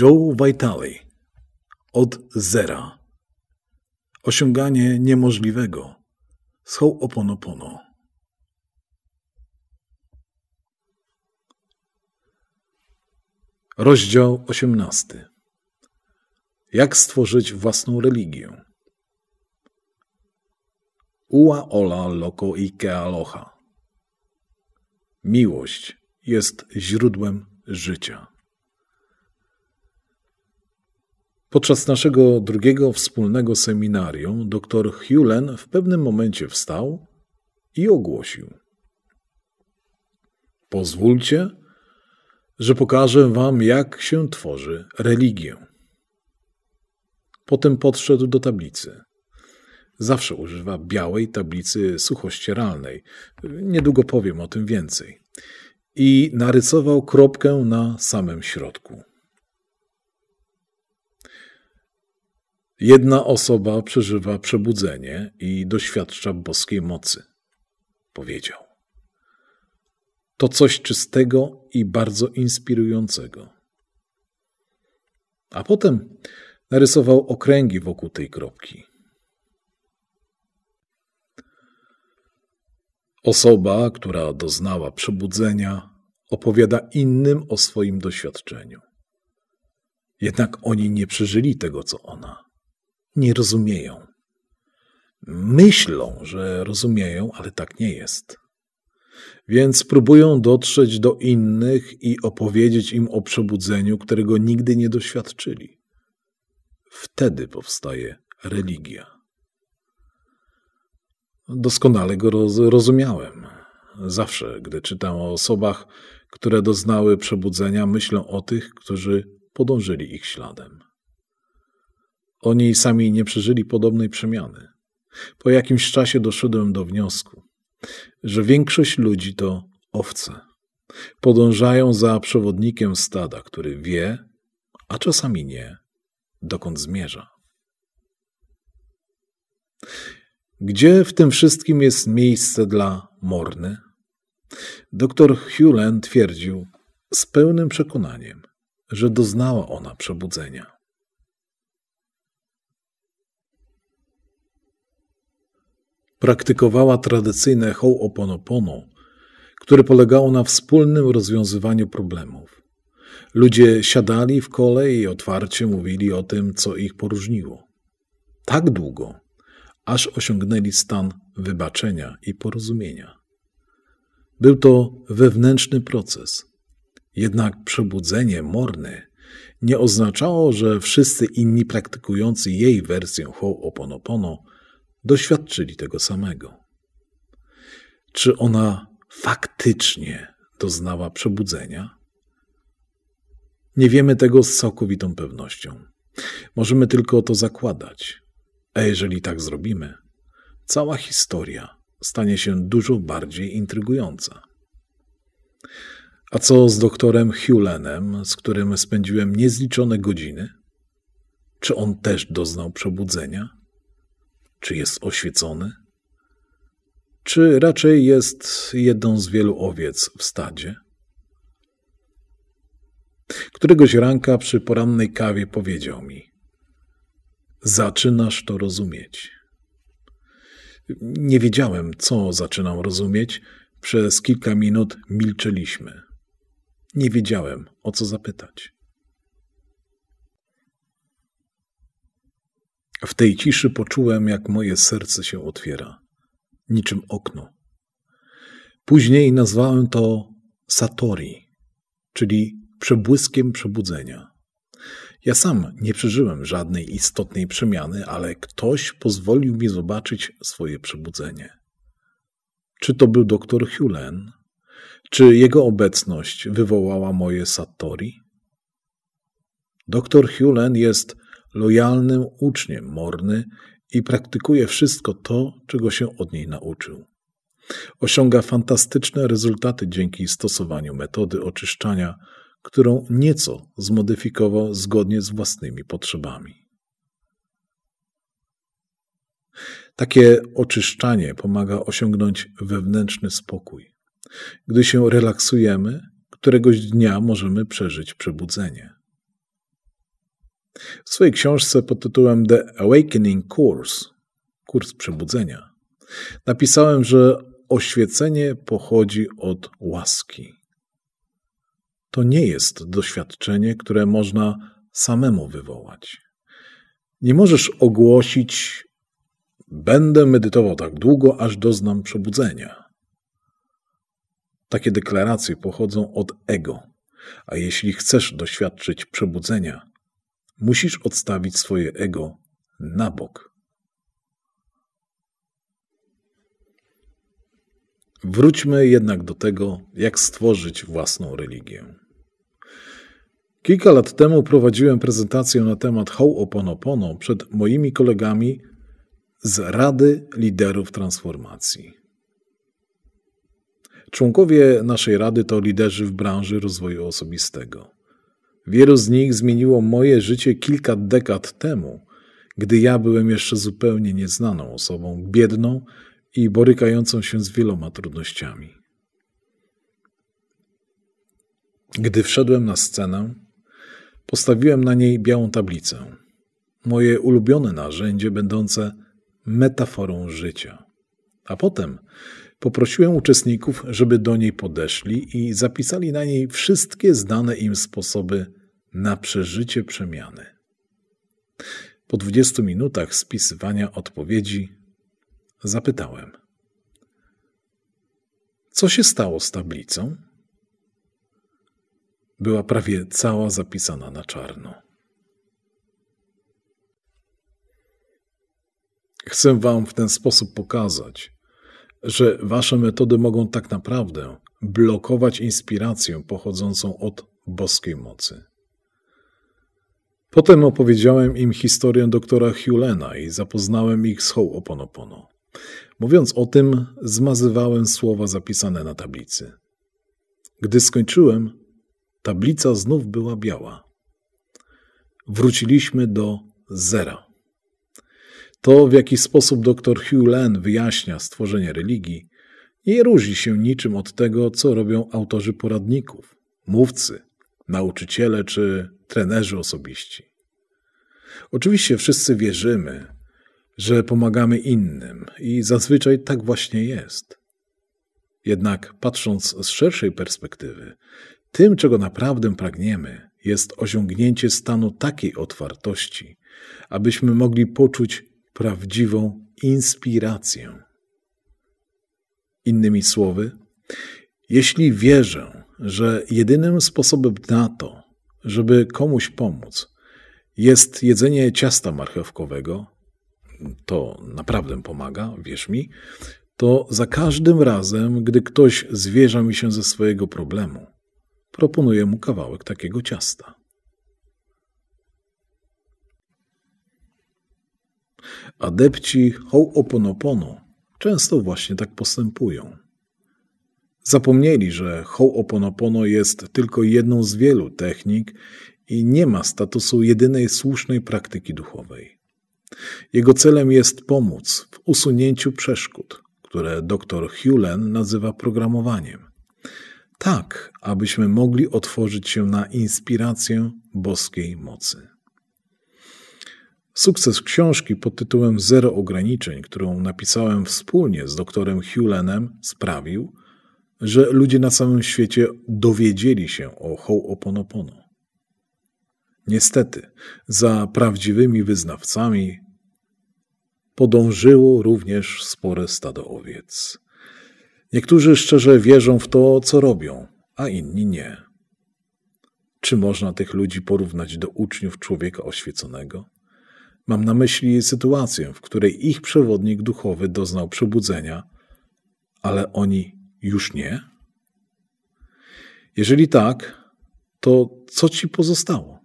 Joe Vitale. Od zera. Osiąganie niemożliwego. Z Ho'oponopono. Rozdział 18. Jak stworzyć własną religię? Ua ola loco ikea y locha. Miłość jest źródłem życia. Podczas naszego drugiego wspólnego seminarium dr Hulen w pewnym momencie wstał i ogłosił: Pozwólcie, że pokażę wam, jak się tworzy religię. Potem podszedł do tablicy. Zawsze używa białej tablicy suchościeralnej. Niedługo powiem o tym więcej. I narysował kropkę na samym środku. Jedna osoba przeżywa przebudzenie i doświadcza boskiej mocy, powiedział. To coś czystego i bardzo inspirującego. A potem narysował okręgi wokół tej kropki. Osoba, która doznała przebudzenia, opowiada innym o swoim doświadczeniu. Jednak oni nie przeżyli tego, co ona nie rozumieją. Myślą, że rozumieją, ale tak nie jest. Więc próbują dotrzeć do innych i opowiedzieć im o przebudzeniu, którego nigdy nie doświadczyli. Wtedy powstaje religia. Doskonale go roz rozumiałem. Zawsze, gdy czytam o osobach, które doznały przebudzenia, myślę o tych, którzy podążyli ich śladem. Oni sami nie przeżyli podobnej przemiany. Po jakimś czasie doszedłem do wniosku, że większość ludzi to owce. Podążają za przewodnikiem stada, który wie, a czasami nie, dokąd zmierza. Gdzie w tym wszystkim jest miejsce dla morny? Doktor Hulen twierdził z pełnym przekonaniem, że doznała ona przebudzenia. praktykowała tradycyjne ho'oponopono, które polegało na wspólnym rozwiązywaniu problemów. Ludzie siadali w kole i otwarcie mówili o tym, co ich poróżniło. Tak długo, aż osiągnęli stan wybaczenia i porozumienia. Był to wewnętrzny proces. Jednak przebudzenie Morny nie oznaczało, że wszyscy inni praktykujący jej wersję Ho'oponopono doświadczyli tego samego. Czy ona faktycznie doznała przebudzenia? Nie wiemy tego z całkowitą pewnością. Możemy tylko to zakładać. A jeżeli tak zrobimy, cała historia stanie się dużo bardziej intrygująca. A co z doktorem Hulenem, z którym spędziłem niezliczone godziny? Czy on też doznał przebudzenia? Czy jest oświecony? Czy raczej jest jedną z wielu owiec w stadzie? Któregoś ranka przy porannej kawie powiedział mi: Zaczynasz to rozumieć. Nie wiedziałem, co zaczynam rozumieć. Przez kilka minut milczyliśmy. Nie wiedziałem, o co zapytać. W tej ciszy poczułem, jak moje serce się otwiera, niczym okno. Później nazwałem to Satori, czyli przebłyskiem przebudzenia. Ja sam nie przeżyłem żadnej istotnej przemiany, ale ktoś pozwolił mi zobaczyć swoje przebudzenie. Czy to był doktor Hulen? Czy jego obecność wywołała moje Satori? Doktor Hulen jest lojalnym uczniem Morny i praktykuje wszystko to, czego się od niej nauczył. Osiąga fantastyczne rezultaty dzięki stosowaniu metody oczyszczania, którą nieco zmodyfikował zgodnie z własnymi potrzebami. Takie oczyszczanie pomaga osiągnąć wewnętrzny spokój. Gdy się relaksujemy, któregoś dnia możemy przeżyć przebudzenie. W swojej książce pod tytułem The Awakening Course, kurs przebudzenia, napisałem, że oświecenie pochodzi od łaski. To nie jest doświadczenie, które można samemu wywołać. Nie możesz ogłosić, będę medytował tak długo, aż doznam przebudzenia. Takie deklaracje pochodzą od ego, a jeśli chcesz doświadczyć przebudzenia, Musisz odstawić swoje ego na bok. Wróćmy jednak do tego, jak stworzyć własną religię. Kilka lat temu prowadziłem prezentację na temat Ho'oponopono przed moimi kolegami z Rady Liderów Transformacji. Członkowie naszej rady to liderzy w branży rozwoju osobistego. Wielu z nich zmieniło moje życie kilka dekad temu, gdy ja byłem jeszcze zupełnie nieznaną osobą, biedną i borykającą się z wieloma trudnościami. Gdy wszedłem na scenę, postawiłem na niej białą tablicę. Moje ulubione narzędzie, będące metaforą życia. A potem poprosiłem uczestników, żeby do niej podeszli i zapisali na niej wszystkie znane im sposoby na przeżycie przemiany. Po 20 minutach spisywania odpowiedzi zapytałem: Co się stało z tablicą? Była prawie cała zapisana na czarno. Chcę Wam w ten sposób pokazać, że Wasze metody mogą tak naprawdę blokować inspirację pochodzącą od boskiej mocy. Potem opowiedziałem im historię doktora Hulena i zapoznałem ich z Ho'oponopono. Mówiąc o tym, zmazywałem słowa zapisane na tablicy. Gdy skończyłem, tablica znów była biała. Wróciliśmy do zera. To, w jaki sposób dr Hugh Len wyjaśnia stworzenie religii, nie różni się niczym od tego, co robią autorzy poradników, mówcy, nauczyciele czy trenerzy osobiści. Oczywiście wszyscy wierzymy, że pomagamy innym i zazwyczaj tak właśnie jest. Jednak patrząc z szerszej perspektywy, tym, czego naprawdę pragniemy, jest osiągnięcie stanu takiej otwartości, abyśmy mogli poczuć prawdziwą inspirację. Innymi słowy, jeśli wierzę, że jedynym sposobem na to, żeby komuś pomóc, jest jedzenie ciasta marchewkowego, to naprawdę pomaga, wierz mi, to za każdym razem, gdy ktoś zwierza mi się ze swojego problemu, proponuję mu kawałek takiego ciasta. Adepci Ho'oponopono często właśnie tak postępują. Zapomnieli, że Ho'oponopono jest tylko jedną z wielu technik i nie ma statusu jedynej słusznej praktyki duchowej. Jego celem jest pomóc w usunięciu przeszkód, które dr Hulen nazywa programowaniem. Tak, abyśmy mogli otworzyć się na inspirację boskiej mocy. Sukces książki pod tytułem Zero ograniczeń, którą napisałem wspólnie z doktorem Hulenem, sprawił, że ludzie na całym świecie dowiedzieli się o Ho'oponopono. Niestety, za prawdziwymi wyznawcami podążyło również spore stado owiec. Niektórzy szczerze wierzą w to, co robią, a inni nie. Czy można tych ludzi porównać do uczniów człowieka oświeconego? Mam na myśli sytuację, w której ich przewodnik duchowy doznał przebudzenia, ale oni już nie? Jeżeli tak, to co ci pozostało?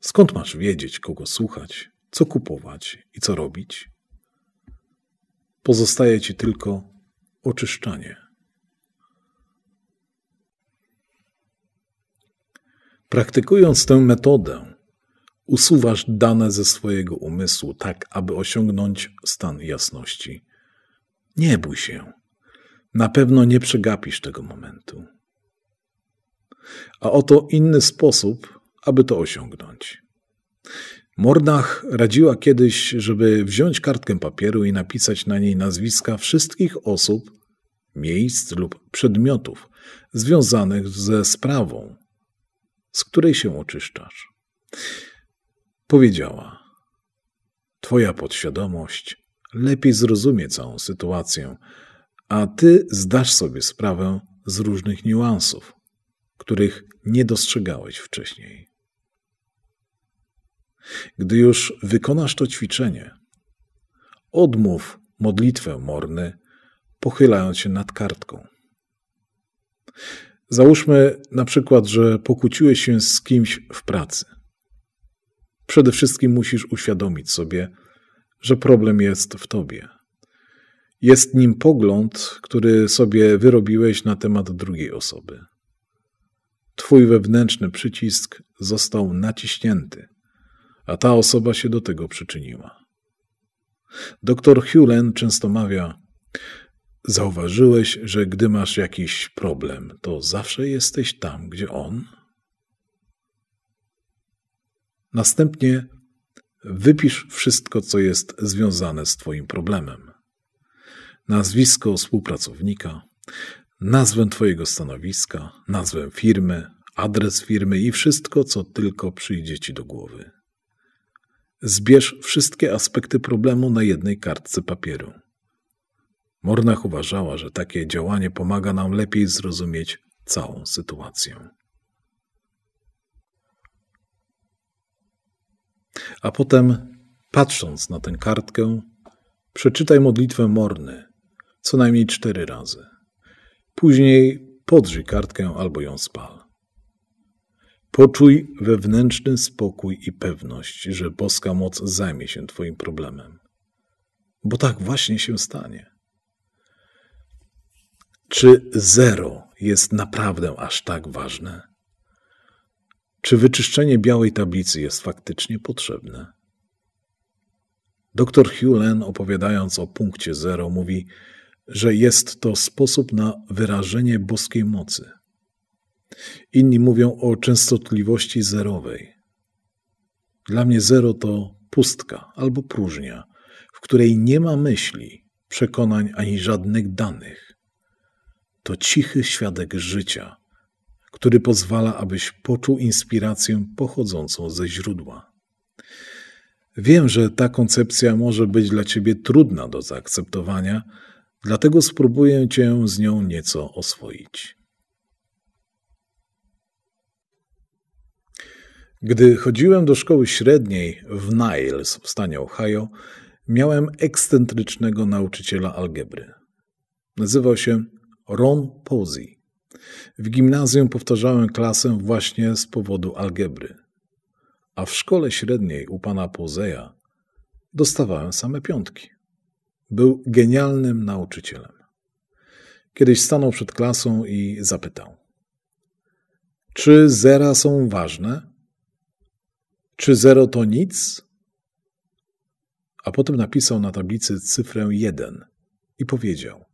Skąd masz wiedzieć, kogo słuchać, co kupować i co robić? Pozostaje ci tylko oczyszczanie. Praktykując tę metodę, usuwasz dane ze swojego umysłu, tak aby osiągnąć stan jasności. Nie bój się na pewno nie przegapisz tego momentu. A oto inny sposób, aby to osiągnąć. Mordach radziła kiedyś, żeby wziąć kartkę papieru i napisać na niej nazwiska wszystkich osób, miejsc lub przedmiotów związanych ze sprawą, z której się oczyszczasz. Powiedziała: Twoja podświadomość lepiej zrozumie całą sytuację a ty zdasz sobie sprawę z różnych niuansów, których nie dostrzegałeś wcześniej. Gdy już wykonasz to ćwiczenie, odmów modlitwę morny, pochylając się nad kartką. Załóżmy na przykład, że pokłóciłeś się z kimś w pracy. Przede wszystkim musisz uświadomić sobie, że problem jest w tobie jest nim pogląd, który sobie wyrobiłeś na temat drugiej osoby. Twój wewnętrzny przycisk został naciśnięty, a ta osoba się do tego przyczyniła. Doktor Hulen często mawia: Zauważyłeś, że gdy masz jakiś problem, to zawsze jesteś tam, gdzie on? Następnie wypisz wszystko, co jest związane z Twoim problemem nazwisko współpracownika, nazwę Twojego stanowiska, nazwę firmy, adres firmy i wszystko, co tylko przyjdzie Ci do głowy. Zbierz wszystkie aspekty problemu na jednej kartce papieru. Mornach uważała, że takie działanie pomaga nam lepiej zrozumieć całą sytuację. A potem, patrząc na tę kartkę, przeczytaj modlitwę Morny, co najmniej cztery razy. Później podrzyj kartkę albo ją spal. Poczuj wewnętrzny spokój i pewność, że boska moc zajmie się Twoim problemem. Bo tak właśnie się stanie. Czy zero jest naprawdę aż tak ważne? Czy wyczyszczenie białej tablicy jest faktycznie potrzebne? Doktor Hulen, opowiadając o punkcie zero, mówi, że jest to sposób na wyrażenie boskiej mocy. Inni mówią o częstotliwości zerowej. Dla mnie zero to pustka albo próżnia, w której nie ma myśli, przekonań ani żadnych danych. To cichy świadek życia, który pozwala, abyś poczuł inspirację pochodzącą ze źródła. Wiem, że ta koncepcja może być dla ciebie trudna do zaakceptowania, dlatego spróbuję cię z nią nieco oswoić. Gdy chodziłem do szkoły średniej w Niles w stanie Ohio, miałem ekscentrycznego nauczyciela algebry. Nazywał się Ron Posey. W gimnazjum powtarzałem klasę właśnie z powodu algebry. A w szkole średniej u pana Pozeja dostawałem same piątki. Był genialnym nauczycielem. Kiedyś stanął przed klasą i zapytał: Czy zera są ważne? Czy zero to nic? A potem napisał na tablicy cyfrę 1 i powiedział: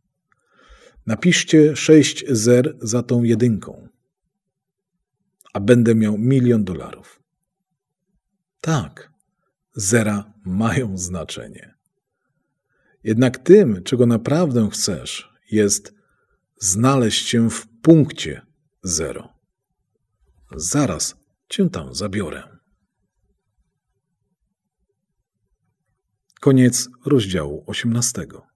Napiszcie sześć zer za tą jedynką, a będę miał milion dolarów. Tak, zera mają znaczenie. Jednak tym, czego naprawdę chcesz, jest znaleźć się w punkcie zero. Zaraz cię tam zabiorę. Koniec rozdziału 18.